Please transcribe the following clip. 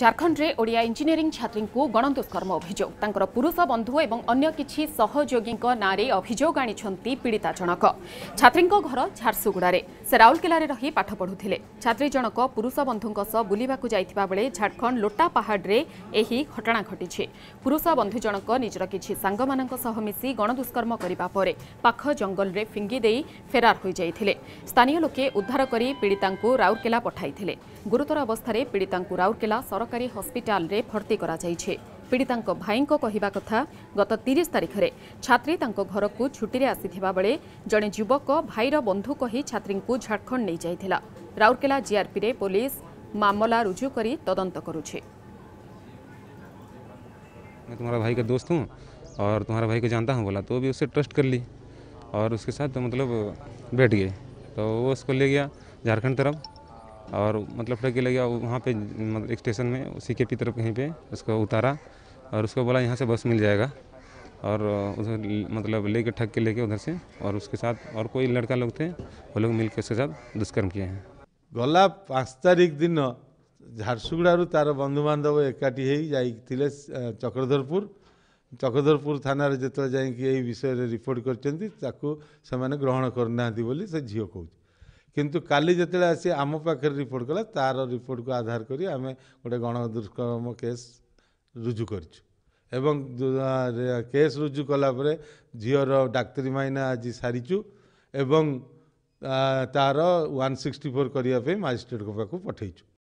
ଝାଡ଼ଖଣ୍ଡରେ ଓଡ଼ିଆ ଇଞ୍ଜିନିୟରିଂ ଛାତ୍ରୀଙ୍କୁ ଗଣଦୁଷ୍କର୍ମ ଅଭିଯୋଗ ତାଙ୍କର ପୁରୁଷ ବନ୍ଧୁ ଏବଂ ଅନ୍ୟ କିଛି ସହଯୋଗୀଙ୍କ ନାଁରେ ଅଭିଯୋଗ ଆଣିଛନ୍ତି ପୀଡ଼ିତା ଜଣକ ଛାତ୍ରୀଙ୍କ ଘର ଝାରସୁଗୁଡ଼ାରେ ସେ ରାଉରକେଲାରେ ରହି ପାଠ ପଢ଼ୁଥିଲେ ଛାତ୍ରୀ ଜଣକ ପୁରୁଷ ବନ୍ଧୁଙ୍କ ସହ ବୁଲିବାକୁ ଯାଇଥିବା ବେଳେ ଝାଡ଼ଖଣ୍ଡ ଲୋଟା ପାହାଡ଼ରେ ଏହି ଘଟଣା ଘଟିଛି ପୁରୁଷ ବନ୍ଧୁ ଜଣକ ନିଜର କିଛି ସାଙ୍ଗମାନଙ୍କ ସହ ମିଶି ଗଣଦୁଷ୍କର୍ମ କରିବା ପରେ ପାଖ ଜଙ୍ଗଲରେ ଫିଙ୍ଗି ଦେଇ ଫେରାର ହୋଇଯାଇଥିଲେ ସ୍ଥାନୀୟ ଲୋକେ ଉଦ୍ଧାର କରି ପୀଡ଼ିତାଙ୍କୁ ରାଉରକେଲା ପଠାଇଥିଲେ ଗୁରୁତର ଅବସ୍ଥାରେ ପୀଡ଼ିତାଙ୍କୁ ରାଉରକେଲା ସରକାର सरकारी हस्पिटाल भर्ती कर पीड़िता भाई कहवा कथा गत तारीख में छात्री घर को छुट्टी आसी जड़े युवक भाईर बंधु कही छात्री को झारखंड नहीं जाता राउरकेला जीआरपी रे पुलिस मामला रुजु कर तदंत कर दोस्त हूँ और तुम्हारा भाई को जानता हूँ बोला तो भी उसे ट्रस्ट कर ली और उसके साथ तो मतलब बैठ गए तो वो उसको ले गया झारखंड तरफ और मतलब ट्रक ले गया वहाँ पे मतलब स्टेशन में सी के पी तरफ कहीं पे उसको उतारा और उसको बोला यहाँ से बस मिल जाएगा और उधर मतलब लेके ठग के लेके उधर से और उसके साथ और कोई लड़का लोग थे वो लोग मिलकर उसके साथ दुष्कर्म किए हैं गला पाँच तारिख दिन झारसुगुड़ तार बंधु बांधव एकाठी हो जा चक्रधरपुर चक्रधरपुर थाना जो जा विषय रिपोर्ट କରିଛନ୍ତି करना ସେମାନେ ଗ୍ରହଣ କିନ୍ତୁ କାଲି ଯେତେବେଳେ ଆସି ଆମ ପାଖରେ ରିପୋର୍ଟ କଲା ତା'ର ରିପୋର୍ଟକୁ ଆଧାର କରି ଆମେ ଗୋଟେ ଗଣ ଦୁଷ୍କର୍ମ କେସ୍ ରୁଜୁ କରିଛୁ ଏବଂ କେସ୍ ରୁଜୁ କଲା ପରେ ଝିଅର ଡାକ୍ତରୀ ମାଇନା ଆଜି ସାରିଛୁ ଏବଂ ତା'ର ୱାନ୍ ସିକ୍ସଟି ଫୋର୍ କରିବା ପାଇଁ ମାଜିଷ୍ଟ୍ରେଟ୍ଙ୍କ ପାଖକୁ ପଠାଇଛୁ